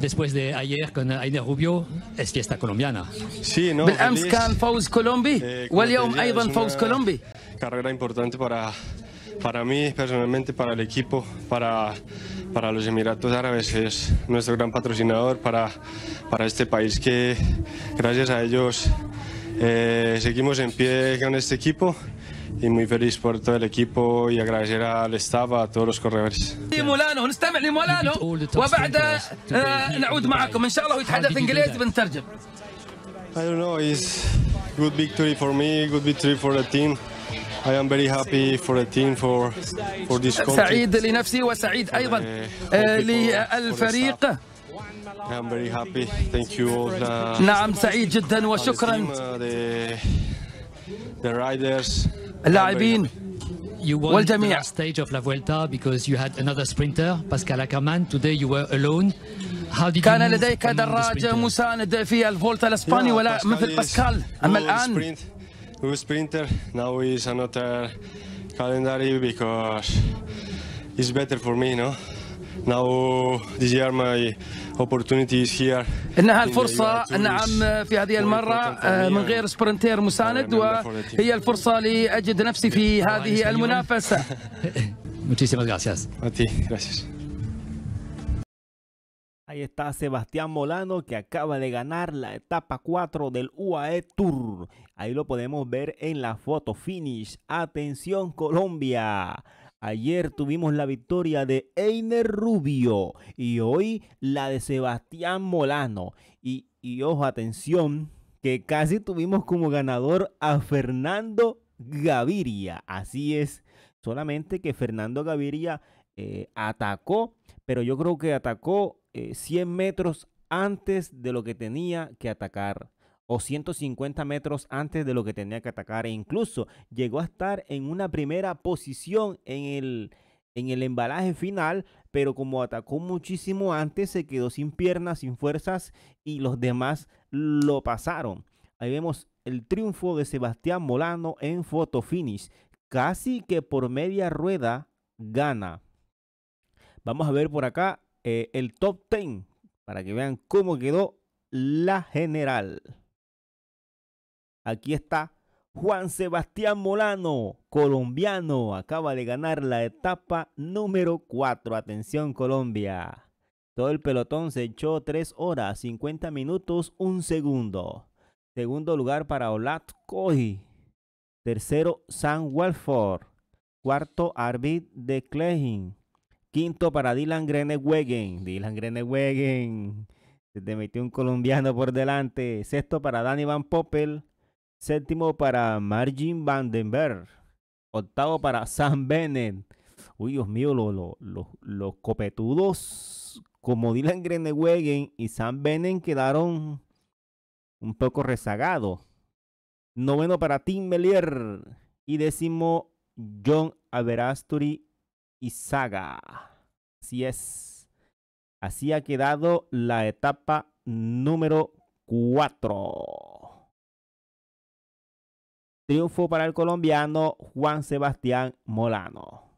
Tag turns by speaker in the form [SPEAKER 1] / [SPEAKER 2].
[SPEAKER 1] después de ayer con Aine Rubio es fiesta colombiana. Sí, no. Eh,
[SPEAKER 2] William Ivan Faust Colombia.
[SPEAKER 1] Carrera importante para para mí personalmente, para el equipo, para para los Emiratos Árabes es nuestro gran patrocinador para para este país que gracias a ellos eh, seguimos en pie con este equipo. y muy feliz por todo el equipo y agradecer al staff a todos los corredores.
[SPEAKER 2] مولانو نستمع لمولانو وبعدها نعود معكم ان شاء الله يتحدث انجليزي بنترجم.
[SPEAKER 1] I don't know, it's good victory for me, good victory for the team. I am very happy for the team for for this country. سعيد لنفسي وسعيد ايضا للفريق. I'm very happy. Thank you all نعم سعيد جدا وشكرا. the riders اللاعبين
[SPEAKER 2] you won والجميع. the stage of La Vuelta because you had another sprinter, Pascal Ackermann. Today you were alone. How did كان لديك دراجة مساند في الفولتا الإسباني yeah, ولا Pascal مثل باسكال أما الآن
[SPEAKER 1] who sprinter now is another calendar because it's better for me no now this year my انها الفرصه نعم
[SPEAKER 2] في هذه المره من غير سبرنتير مساند وهي الفرصه لاجد نفسي في هذه المنافسه
[SPEAKER 1] Muchísimas gracias. A ti, gracias.
[SPEAKER 2] Ahí está Sebastián Molano que acaba de ganar la etapa 4 del UAE Tour. Ahí lo podemos ver en la foto finish. Atención Colombia. Ayer tuvimos la victoria de Einer Rubio y hoy la de Sebastián Molano. Y, ojo, atención, que casi tuvimos como ganador a Fernando Gaviria. Así es, solamente que Fernando Gaviria eh, atacó, pero yo creo que atacó 100 eh, metros antes de lo que tenía que atacar o 150 metros antes de lo que tenía que atacar e incluso llegó a estar en una primera posición en el, en el embalaje final, pero como atacó muchísimo antes, se quedó sin piernas, sin fuerzas y los demás lo pasaron. Ahí vemos el triunfo de Sebastián Molano en Photo Casi que por media rueda gana. Vamos a ver por acá eh, el top 10 para que vean cómo quedó la general. Aquí está Juan Sebastián Molano, colombiano, acaba de ganar la etapa número 4. Atención Colombia. Todo el pelotón se echó 3 horas, 50 minutos, 1 segundo. Segundo lugar para Olat Koji. Tercero, Sam Walford. Cuarto, Arvid de Klein. Quinto para Dylan Grenewegen. Dylan Grenewegen. Se te metió un colombiano por delante. Sexto para Danny Van Poppel. Séptimo para Margin Vandenberg. Octavo para Sam Bennett. Uy, Dios mío, los, los, los, copetudos como Dylan Grenewegen y Sam Bennett quedaron un poco rezagados. Noveno para Tim Melier. Y décimo, John Averasturi y Saga. Así es. Así ha quedado la etapa número cuatro. Triunfo para el colombiano Juan Sebastián Molano.